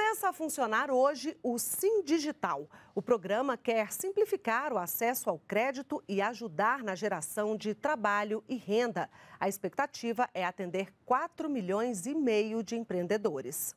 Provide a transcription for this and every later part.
Começa a funcionar hoje o Sim Digital. O programa quer simplificar o acesso ao crédito e ajudar na geração de trabalho e renda. A expectativa é atender 4 milhões e meio de empreendedores.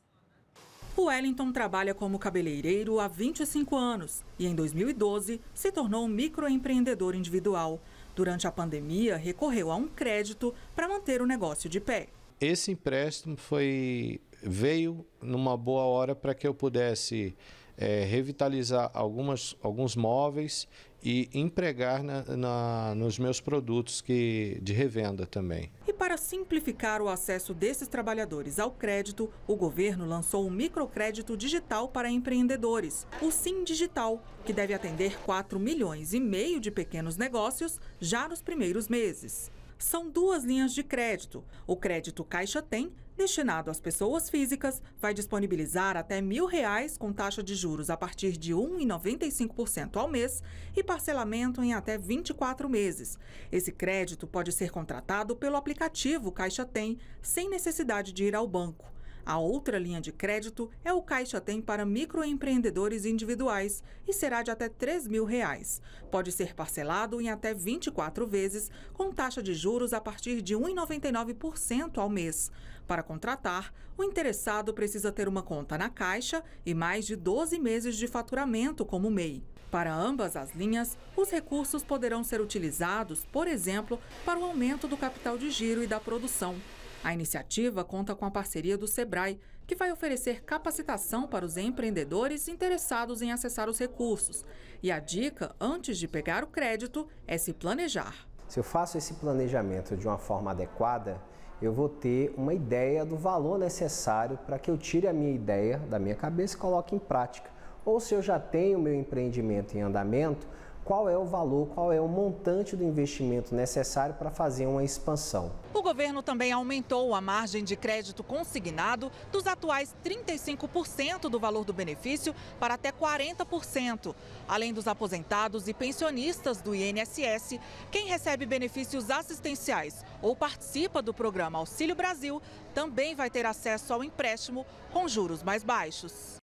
O Wellington trabalha como cabeleireiro há 25 anos e, em 2012, se tornou microempreendedor individual. Durante a pandemia, recorreu a um crédito para manter o negócio de pé. Esse empréstimo foi veio numa boa hora para que eu pudesse é, revitalizar algumas, alguns móveis e empregar na, na, nos meus produtos que, de revenda também. E para simplificar o acesso desses trabalhadores ao crédito, o governo lançou um microcrédito digital para empreendedores, o Sim Digital, que deve atender 4 milhões e meio de pequenos negócios já nos primeiros meses são duas linhas de crédito. O crédito Caixa Tem, destinado às pessoas físicas, vai disponibilizar até mil reais com taxa de juros a partir de 1,95% ao mês e parcelamento em até 24 meses. Esse crédito pode ser contratado pelo aplicativo Caixa Tem, sem necessidade de ir ao banco. A outra linha de crédito é o Caixa Tem para microempreendedores individuais e será de até R$ mil. Reais. Pode ser parcelado em até 24 vezes, com taxa de juros a partir de 1,99% ao mês. Para contratar, o interessado precisa ter uma conta na Caixa e mais de 12 meses de faturamento como MEI. Para ambas as linhas, os recursos poderão ser utilizados, por exemplo, para o aumento do capital de giro e da produção. A iniciativa conta com a parceria do SEBRAE, que vai oferecer capacitação para os empreendedores interessados em acessar os recursos. E a dica, antes de pegar o crédito, é se planejar. Se eu faço esse planejamento de uma forma adequada, eu vou ter uma ideia do valor necessário para que eu tire a minha ideia da minha cabeça e coloque em prática. Ou se eu já tenho meu empreendimento em andamento, qual é o valor, qual é o montante do investimento necessário para fazer uma expansão. O governo também aumentou a margem de crédito consignado dos atuais 35% do valor do benefício para até 40%. Além dos aposentados e pensionistas do INSS, quem recebe benefícios assistenciais ou participa do programa Auxílio Brasil também vai ter acesso ao empréstimo com juros mais baixos.